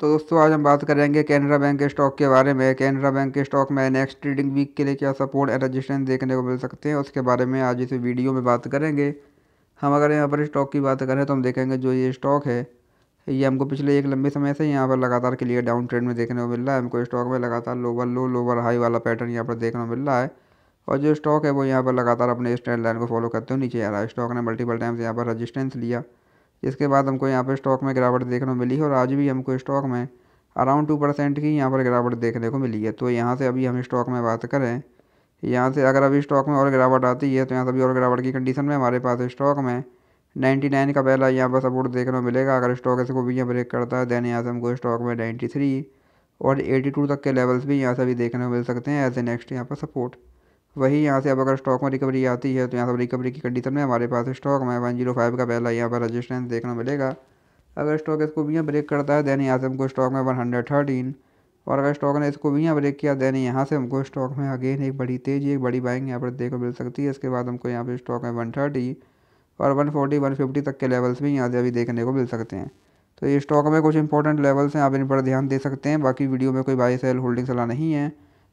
तो दोस्तों आज हम बात करेंगे कैनरा बैंक के स्टॉक के बारे में कैनरा बैंक के स्टॉक में नेक्स्ट ट्रेडिंग वीक के लिए क्या सपोर्ट एंड रजिस्टेंस देखने को मिल सकते हैं उसके बारे में आज इस वीडियो में बात करेंगे हम अगर यहाँ पर स्टॉक की बात करें तो हम देखेंगे जो ये स्टॉक है ये हमको पिछले एक लंबे समय से यहाँ पर लगातार क्लियर डाउन ट्रेंड में देखने को मिल रहा है हमको स्टॉक में लगातार लोवर लो लोवर हाई वाला पैटर्न यहाँ पर देखने को मिल रहा है और जो स्टॉक है वो यहाँ पर लगातार अपने स्टैंड लाइन को फॉलो करते हुए नीचे आ रहा है स्टॉक ने मल्टीपल टाइम्स यहाँ पर रजिस्टेंस लिया इसके बाद हमको यहाँ पर स्टॉक में गिरावट देखने को मिली है और आज भी हमको स्टॉक में अराउंड टू परसेंट की यहाँ पर गिरावट देखने को मिली है तो यहाँ से अभी हम स्टॉक में बात करें यहाँ से अगर अभी स्टॉक में और गिरावट आती है तो यहाँ से अभी और गिरावट की कंडीशन में हमारे पास स्टॉक में नाइन्टी नाइन का पहला यहाँ पर सपोर्ट देखने को मिलेगा अगर स्टॉक ऐसे को भी यहाँ ब्रेक करता है देन यहाँ से हमको स्टॉक में थ्री और टू तक के लेवल्स भी यहाँ से अभी देखने को मिल सकते हैं एज ए नेक्स्ट यहाँ पर सपोर्ट वही यहाँ से अब अगर स्टॉक में रिकवरी आती है तो यहाँ से रिकवरी की कंडीशन में हमारे पास स्टॉक में वन जीरो फाइव का पहला यहाँ पर रजिस्टेंस देखना मिलेगा अगर स्टॉक इसको भी ब्रेक करता है देन यहाँ से हमको स्टॉक में वन हंड्रेड थर्टीन और अगर स्टॉक ने इसको भी ब्रेक किया देन यहाँ से हमको स्टॉक में अगेन एक बड़ी तेज़ी एक बड़ी बाइंग यहाँ पर देखो मिल सकती है इसके बाद हमको यहाँ पर स्टॉक में वन थर्टी और वन फोर्टी वन फिफ्टी तक के लेवल्स भी यहाँ से अभी देखने को मिल सकते हैं तो ये स्टॉक में कुछ इंपॉर्टेंट लेवल्स हैं आप इन पर ध्यान दे सकते हैं बाकी वीडियो में कोई बाई सेल होल्डिंग सलाह नहीं है